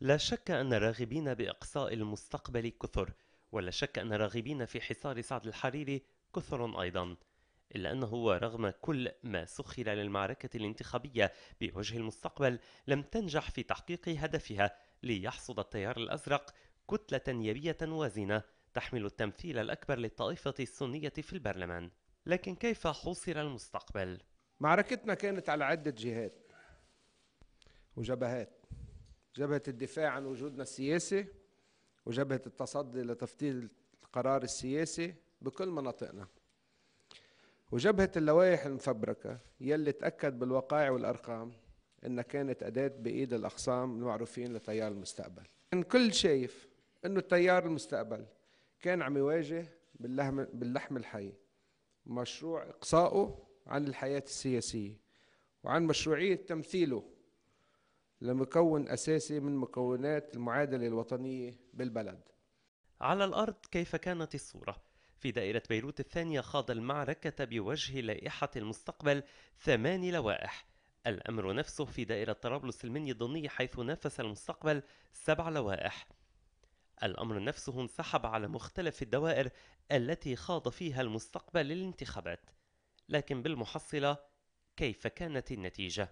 لا شك أن الراغبين بإقصاء المستقبل كثر ولا شك أن الراغبين في حصار سعد الحريري كثر أيضا إلا أنه رغم كل ما سخر للمعركة الانتخابية بوجه المستقبل لم تنجح في تحقيق هدفها ليحصد التيار الأزرق كتلة نيابية وازنة تحمل التمثيل الأكبر للطائفة السنية في البرلمان لكن كيف حوصر المستقبل؟ معركتنا كانت على عدة جهات وجبهات جبهة الدفاع عن وجودنا السياسي وجبهة التصدي لتفضيل القرار السياسي بكل مناطقنا وجبهة اللوائح المفبركة يلي تأكد بالوقائع والأرقام إنها كانت أداة بإيد الأخصام المعروفين لتيار المستقبل إن كل شايف إنه تيار المستقبل كان عم يواجه باللحم, باللحم الحي مشروع إقصائه عن الحياة السياسية وعن مشروعية تمثيله لمكون أساسي من مكونات المعادلة الوطنية بالبلد على الأرض كيف كانت الصورة؟ في دائرة بيروت الثانية خاض المعركة بوجه لائحة المستقبل ثماني لوائح الأمر نفسه في دائرة طرابلس المني الضني حيث نافس المستقبل سبع لوائح الأمر نفسه انسحب على مختلف الدوائر التي خاض فيها المستقبل للانتخابات لكن بالمحصلة كيف كانت النتيجة؟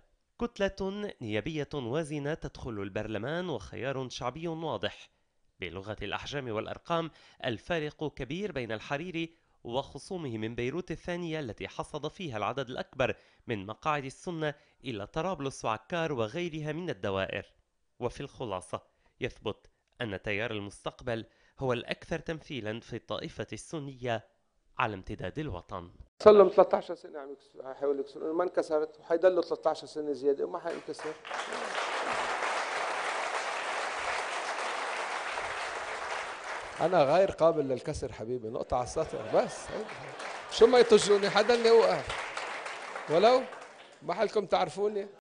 كتلة نيابية وازنة تدخل البرلمان وخيار شعبي واضح بلغة الأحجام والأرقام الفارق كبير بين الحريري وخصومه من بيروت الثانية التي حصد فيها العدد الأكبر من مقاعد السنة إلى طرابلس وعكار وغيرها من الدوائر وفي الخلاصة يثبت أن تيار المستقبل هو الأكثر تمثيلا في الطائفة السنية على امتداد الوطن صار له 13 سنه عم يحاول يكسر ما انكسرت وحيضلوا 13 سنه زياده وما حينكسر انا غير قابل للكسر حبيبي نقطه على السطر بس شو ما يطجوني حدا اللي وقف ولو محلكم تعرفوني